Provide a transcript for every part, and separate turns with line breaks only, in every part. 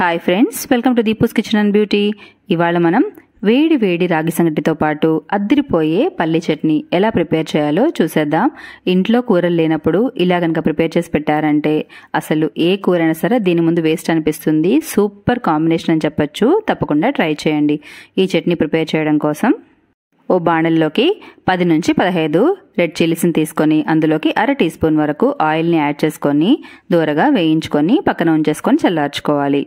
hi friends welcome to Deepu's kitchen and beauty ఇవాళ మనం వేడి వేడి రాగి సంగటితో పాటు అద్దిరిపోయే పల్లి చట్నీ ఎలా ప్రిపేర్ చేయాలో చూసేద్దాం ఇంట్లో కూరలు లేనప్పుడు ఇలా కనుక ప్రిపేర్ చేసి పెట్టారంటే అసలు ఏ కూర అయినా సరే దీని ముందు వేస్ట్ అనిపిస్తుంది సూపర్ కాంబినేషన్ అని చెప్పొచ్చు తప్పకుండా ట్రై చేయండి ఈ చట్నీ ప్రిపేర్ చేయడం కోసం ఓ బాణల్లోకి పది నుంచి పదహైదు రెడ్ చిల్లీస్ని తీసుకొని అందులోకి అర టీ స్పూన్ వరకు ఆయిల్ని యాడ్ చేసుకొని దూరగా వేయించుకొని పక్కన ఉంచేసుకొని చల్లార్చుకోవాలి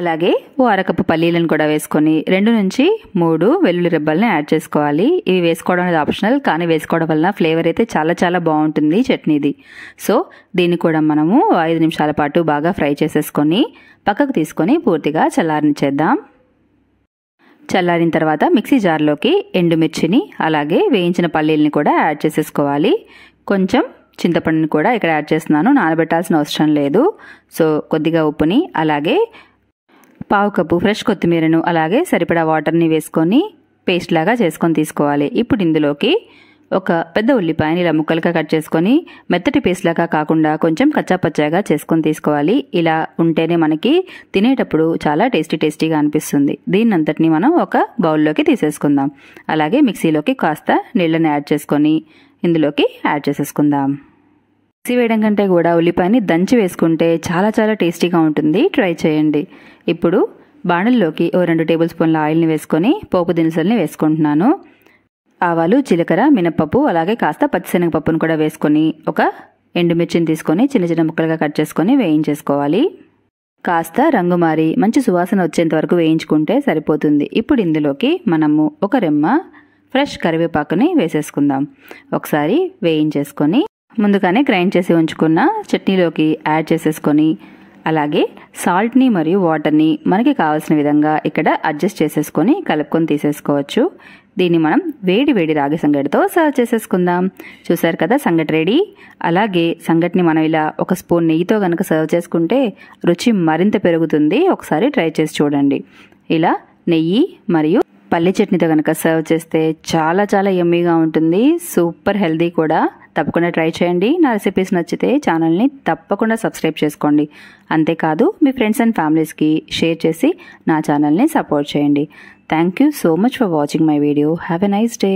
అలాగే ఓ అరకప్పు పల్లీలను కూడా వేసుకొని రెండు నుంచి మూడు వెల్లుల్లి రెబ్బల్ని యాడ్ చేసుకోవాలి ఇవి వేసుకోవడం అనేది ఆప్షనల్ కానీ వేసుకోవడం వలన ఫ్లేవర్ అయితే చాలా చాలా బాగుంటుంది చట్నీది సో దీన్ని కూడా మనము ఐదు నిమిషాల పాటు బాగా ఫ్రై చేసేసుకొని పక్కకు తీసుకొని పూర్తిగా చేద్దాం చల్లారిన తర్వాత మిక్సీ జార్లోకి ఎండుమిర్చిని అలాగే వేయించిన పల్లీలని కూడా యాడ్ చేసేసుకోవాలి కొంచెం చింతపండుని కూడా ఇక్కడ యాడ్ చేస్తున్నాను నానబెట్టాల్సిన అవసరం లేదు సో కొద్దిగా ఉప్పుని అలాగే పావు కప్పు ఫ్రెష్ కొత్తిమీరను అలాగే సరిపడా వాటర్ని వేసుకొని పేస్ట్ లాగా చేసుకొని తీసుకోవాలి ఇప్పుడు ఇందులోకి ఒక పెద్ద ఉల్లిపాయని ఇలా ముక్కలుగా కట్ చేసుకొని మెత్తటి పేస్ట్ లాగా కాకుండా కొంచెం కచ్చాపచ్చాగా చేసుకొని తీసుకోవాలి ఇలా ఉంటేనే మనకి తినేటప్పుడు చాలా టేస్టీ టేస్టీగా అనిపిస్తుంది దీన్ని అంతటిని మనం ఒక బౌల్లోకి తీసేసుకుందాం అలాగే మిక్సీలోకి కాస్త నీళ్ళని యాడ్ చేసుకొని ఇందులోకి యాడ్ చేసేసుకుందాం వేయడం కంటే కూడా ఉల్లిపాయని దంచి వేసుకుంటే చాలా చాలా టేస్టీగా ఉంటుంది ట్రై చేయండి ఇప్పుడు బాణల్లోకి ఓ రెండు టేబుల్ స్పూన్ల ఆయిల్ని వేసుకొని పోపు దినుసుల్ని వేసుకుంటున్నాను ఆవాలు జీలకర్ర మినప్పప్పు అలాగే కాస్త పచ్చిశనగపప్పును కూడా వేసుకొని ఒక ఎండుమిర్చిని తీసుకొని చిన్న చిన్న ముక్కలుగా కట్ చేసుకొని వేయించేసుకోవాలి కాస్త రంగు మారి మంచి సువాసన వచ్చేంత వరకు వేయించుకుంటే సరిపోతుంది ఇప్పుడు ఇందులోకి మనము ఒక రెమ్మ ఫ్రెష్ కరివేపాకుని వేసేసుకుందాం ఒకసారి వేయించేసుకొని ముందుగానే గ్రైండ్ చేసి ఉంచుకున్న చట్నీలోకి యాడ్ చేసేసుకొని అలాగే సాల్ట్ని మరియు వాటర్ని మనకి కావాల్సిన విధంగా ఇక్కడ అడ్జస్ట్ చేసేసుకొని కలుపుకొని తీసేసుకోవచ్చు దీన్ని మనం వేడి వేడి రాగి సంగటితో సర్వ్ చేసేసుకుందాం చూసారు కదా సంగటి రెడీ అలాగే సంగటిని మనం ఇలా ఒక స్పూన్ నెయ్యితో కనుక సర్వ్ చేసుకుంటే రుచి మరింత పెరుగుతుంది ఒకసారి ట్రై చేసి చూడండి ఇలా నెయ్యి మరియు పల్లి చట్నీతో కనుక సర్వ్ చేస్తే చాలా చాలా ఎమ్మీగా ఉంటుంది సూపర్ హెల్దీ కూడా తప్పకుండా ట్రై చేయండి నా రెసిపీస్ నచ్చితే ఛానల్ని తప్పకుండా సబ్స్క్రైబ్ చేసుకోండి అంతేకాదు మీ ఫ్రెండ్స్ అండ్ ఫ్యామిలీస్కి షేర్ చేసి నా ఛానల్ని సపోర్ట్ చేయండి thank you so much for watching my video have a nice day